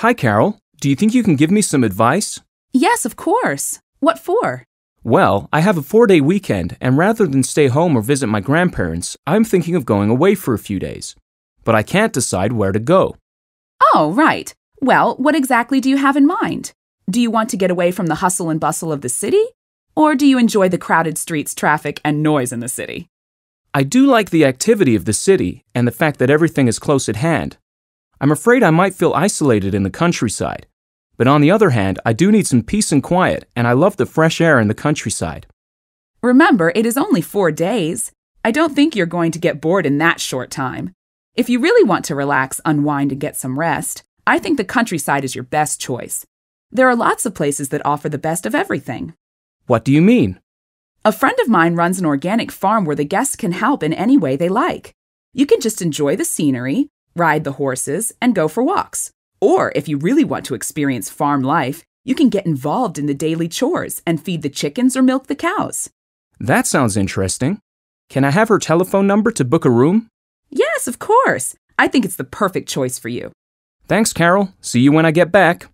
Hi, Carol. Do you think you can give me some advice? Yes, of course. What for? Well, I have a four day weekend, and rather than stay home or visit my grandparents, I'm thinking of going away for a few days. But I can't decide where to go. Oh, right. Well, what exactly do you have in mind? Do you want to get away from the hustle and bustle of the city? Or do you enjoy the crowded streets, traffic, and noise in the city? I do like the activity of the city and the fact that everything is close at hand, I'm afraid I might feel isolated in the countryside. But on the other hand, I do need some peace and quiet, and I love the fresh air in the countryside. Remember, it is only four days. I don't think you're going to get bored in that short time. If you really want to relax, unwind, and get some rest, I think the countryside is your best choice. There are lots of places that offer the best of everything. What do you mean? A friend of mine runs an organic farm where the guests can help in any way they like. You can just enjoy the scenery, ride the horses, and go for walks. Or if you really want to experience farm life, you can get involved in the daily chores and feed the chickens or milk the cows. That sounds interesting. Can I have her telephone number to book a room? Yes, of course. I think it's the perfect choice for you. Thanks, Carol. See you when I get back.